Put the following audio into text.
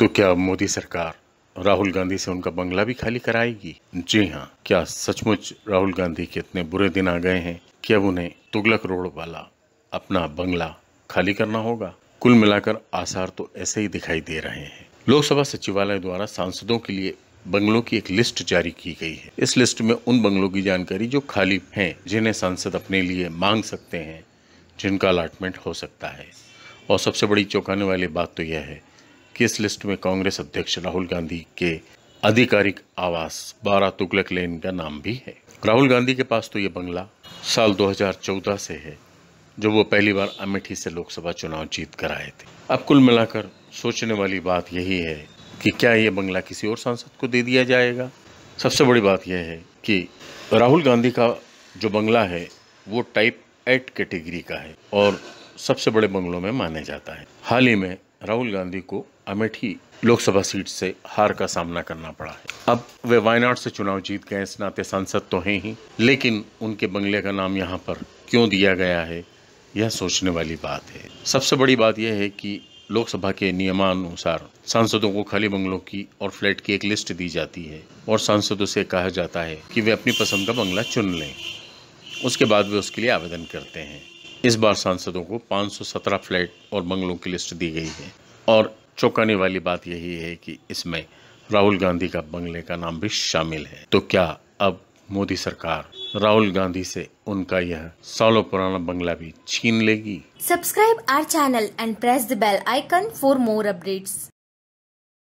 तो क्या मोदी सरकार राहुल गांधी से उनका बंगला भी खाली कराएगी जी हाँ क्या सचमुच राहुल गांधी के इतने बुरे दिन आ गए हैं कि अब उन्हें तुगलक रोड वाला अपना बंगला खाली करना होगा कुल मिलाकर आसार तो ऐसे ही दिखाई दे रहे हैं लोकसभा सचिवालय द्वारा सांसदों के लिए बंगलों की एक लिस्ट जारी की गई है इस लिस्ट में उन बंगलों की जानकारी जो खाली हैं जिन्हें सांसद अपने लिए मांग सकते हैं जिनका अलाटमेंट हो सकता है और सबसे बड़ी चौंकाने वाली बात तो यह है इस लिस्ट में कांग्रेस अध्यक्ष राहुल गांधी के आधिकारिक आवास बारह तुगलक लेन का नाम भी है राहुल गांधी के पास तो ये बंगला साल 2014 से है जो वो पहली बार अमेठी से लोकसभा चुनाव जीत कर आए थे अब कुल मिलाकर सोचने वाली बात यही है कि क्या ये बंगला किसी और सांसद को दे दिया जाएगा सबसे बड़ी बात यह है कि राहुल गांधी का जो बंगला है वो टाइप एट कैटेगरी का है और सबसे बड़े बंगलों में माने जाता है हाल ही में राहुल गांधी को अमेठी लोकसभा सीट से हार का सामना करना पड़ा है अब वे वायनाड से चुनाव जीत गए इस नाते सांसद तो हैं ही लेकिन उनके बंगले का नाम यहाँ पर क्यों दिया गया है यह सोचने वाली बात है सबसे बड़ी बात यह है कि लोकसभा के नियमानुसार सांसदों को खाली बंगलों की और फ्लैट की एक लिस्ट दी जाती है और सांसदों से कहा जाता है कि वे अपनी पसंद का बंगला चुन लें उसके बाद वे उसके लिए आवेदन करते हैं इस बार सांसदों को 517 फ्लैट और बंगलों की लिस्ट दी गई है और चौंकाने वाली बात यही है कि इसमें राहुल गांधी का बंगले का नाम भी शामिल है तो क्या अब मोदी सरकार राहुल गांधी से उनका यह सालों पुराना बंगला भी छीन लेगी subscribe our channel and press the bell icon for more updates